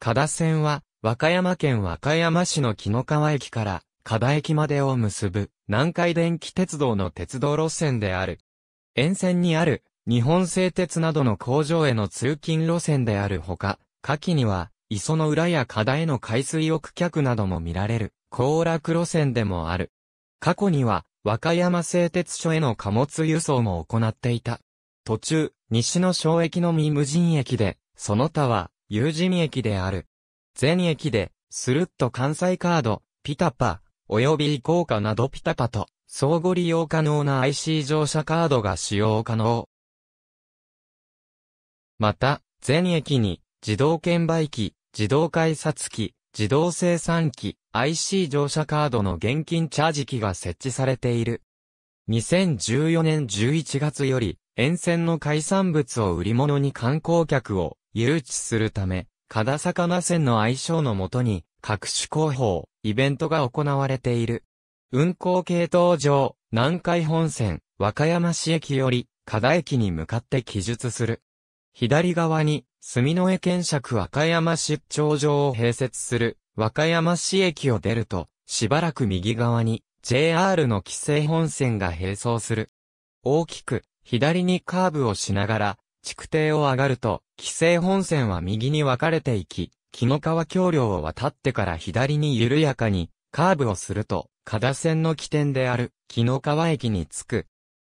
加田線は、和歌山県和歌山市の木の川駅から加田駅までを結ぶ南海電気鉄道の鉄道路線である。沿線にある日本製鉄などの工場への通勤路線であるほか、下記には磯の裏や加田への海水浴客なども見られる行楽路線でもある。過去には和歌山製鉄所への貨物輸送も行っていた。途中、西の省駅の未無人駅で、その他は有事見駅である。全駅で、スルッと関西カード、ピタパ、及び移行化などピタパと、相互利用可能な IC 乗車カードが使用可能。また、全駅に、自動券売機、自動改札機、自動生産機、IC 乗車カードの現金チャージ機が設置されている。2014年11月より、沿線の海産物を売り物に観光客を誘致するため、片ださ線の愛称のもとに、各種広報、イベントが行われている。運行系統上、南海本線、和歌山市駅より、加田駅に向かって記述する。左側に、住之江県尺和歌山市頂場を併設する、和歌山市駅を出ると、しばらく右側に、JR の規制本線が並走する。大きく、左にカーブをしながら、築堤を上がると、紀勢本線は右に分かれていき、木の川橋梁を渡ってから左に緩やかに、カーブをすると、加田線の起点である、木の川駅に着く。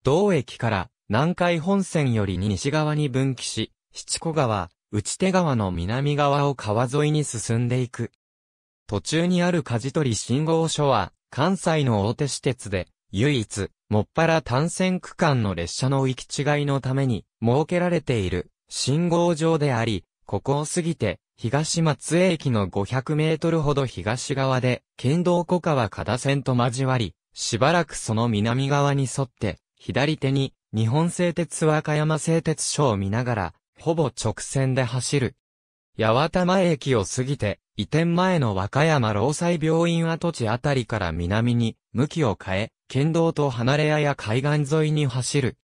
同駅から、南海本線より西側に分岐し、七子川、内手川の南側を川沿いに進んでいく。途中にある舵取り信号所は、関西の大手私鉄で、唯一、もっぱら単線区間の列車の行き違いのために、設けられている、信号場であり、ここを過ぎて、東松江駅の500メートルほど東側で、県道小川片線と交わり、しばらくその南側に沿って、左手に、日本製鉄和歌山製鉄所を見ながら、ほぼ直線で走る、八幡前駅を過ぎて、移転前の和歌山労災病院跡地あたりから南に、向きを変え、県道と離れ屋や海岸沿いに走る。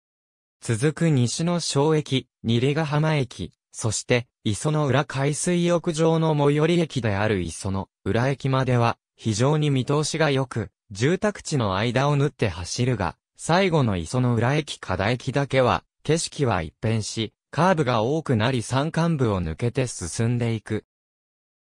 続く西の小駅、二里ヶ浜駅、そして、磯の浦海水浴場の最寄り駅である磯の浦駅までは、非常に見通しが良く、住宅地の間を縫って走るが、最後の磯の浦駅課田駅だけは、景色は一変し、カーブが多くなり山間部を抜けて進んでいく。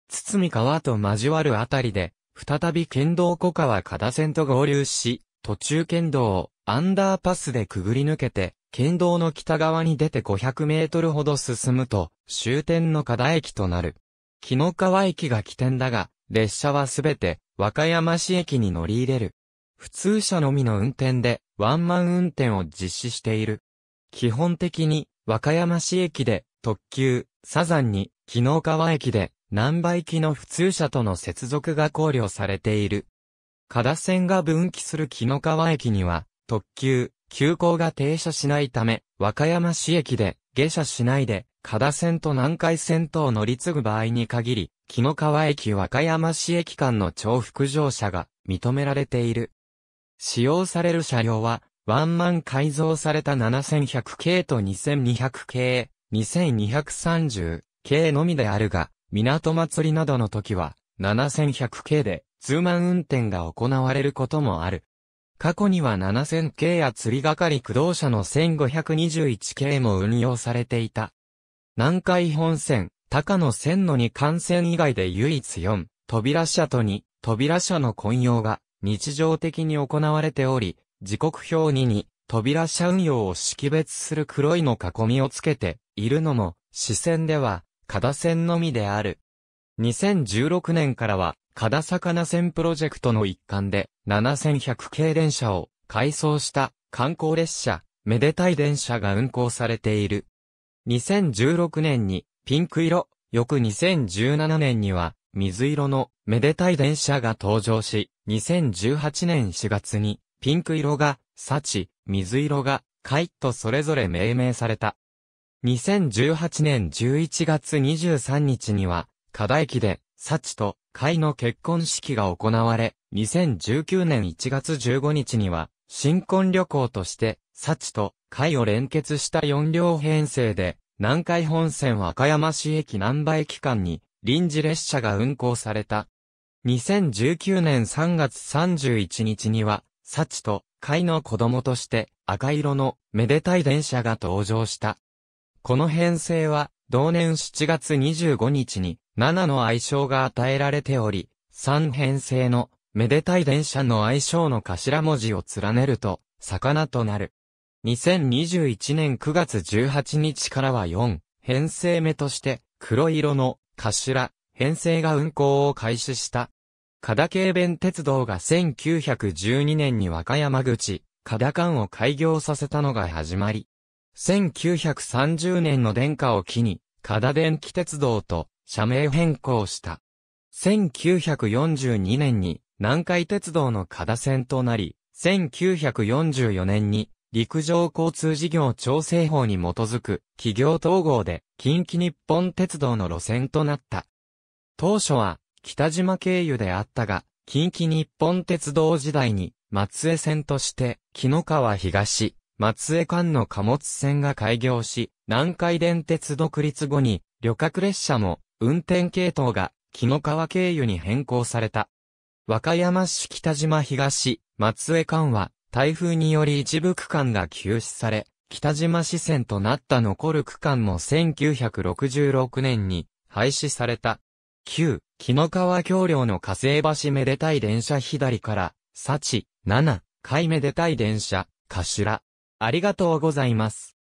堤川と交わるあたりで、再び県道小川片線と合流し、途中県道をアンダーパスでくぐり抜けて、県道の北側に出て500メートルほど進むと、終点の加田駅となる。木の川駅が起点だが、列車はすべて、和歌山市駅に乗り入れる。普通車のみの運転で、ワンマン運転を実施している。基本的に、和歌山市駅で特急、サザンに、紀の川駅で、南波行きの普通車との接続が考慮されている。加田線が分岐する紀の川駅には、特急、急行が停車しないため、和歌山市駅で、下車しないで、加田線と南海線とを乗り継ぐ場合に限り、紀の川駅和歌山市駅間の重複乗車が認められている。使用される車両は、ワンマン改造された7100系と2200系、2230系のみであるが、港祭りなどの時は、7100系で、ツーマン運転が行われることもある。過去には7000系や釣り係駆動車の1521系も運用されていた。南海本線、高野線の2幹線以外で唯一4、扉車と2、扉車の混用が日常的に行われており、時刻表2に扉車運用を識別する黒いの囲みをつけているのも、視線では、カダ線のみである。2016年からは、加田魚線プロジェクトの一環で、7100系電車を改装した観光列車、めでたい電車が運行されている。2016年にピンク色、翌2017年には水色のめでたい電車が登場し、2018年4月にピンク色が、サチ、水色が、カイとそれぞれ命名された。2018年11月23日には、課題期で、サチとカイの結婚式が行われ、2019年1月15日には、新婚旅行として、サチとカイを連結した4両編成で、南海本線和歌山市駅南波駅間に、臨時列車が運行された。2019年3月31日には、サチとイの子供として赤色のめでたい電車が登場した。この編成は同年7月25日に7の愛称が与えられており、3編成のめでたい電車の愛称の頭文字を連ねると魚となる。2021年9月18日からは4編成目として黒色の頭編成が運行を開始した。加田京弁鉄道が1912年に和歌山口、加田間を開業させたのが始まり。1930年の殿下を機に、加田電気鉄道と社名変更した。1942年に南海鉄道の加田線となり、1944年に陸上交通事業調整法に基づく企業統合で近畿日本鉄道の路線となった。当初は北島経由であったが、近畿日本鉄道時代に、松江線として、木の川東、松江間の貨物線が開業し、南海電鉄独立後に、旅客列車も、運転系統が、木の川経由に変更された。和歌山市北島東、松江間は、台風により一部区間が休止され、北島市線となった残る区間も1966年に廃止された。9、木の川橋梁の火星橋めでたい電車左から、幸、7、海めでたい電車、頭。ありがとうございます。